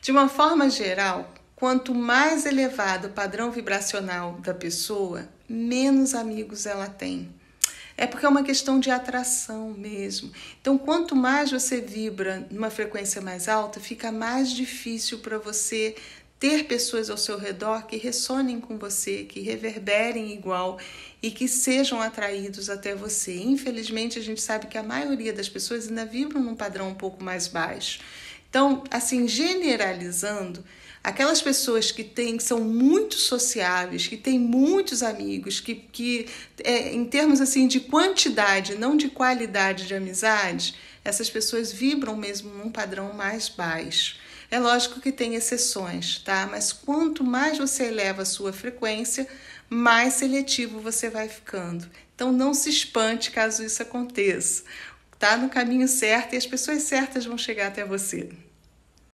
De uma forma geral, quanto mais elevado o padrão vibracional da pessoa, menos amigos ela tem. É porque é uma questão de atração mesmo. Então, quanto mais você vibra numa frequência mais alta, fica mais difícil para você ter pessoas ao seu redor que ressonem com você, que reverberem igual e que sejam atraídos até você. Infelizmente, a gente sabe que a maioria das pessoas ainda vibram num padrão um pouco mais baixo. Então, assim, generalizando, aquelas pessoas que têm, que são muito sociáveis, que têm muitos amigos, que, que é, em termos assim de quantidade, não de qualidade de amizade, essas pessoas vibram mesmo num padrão mais baixo. É lógico que tem exceções, tá? Mas quanto mais você eleva a sua frequência, mais seletivo você vai ficando. Então não se espante caso isso aconteça está no caminho certo e as pessoas certas vão chegar até você.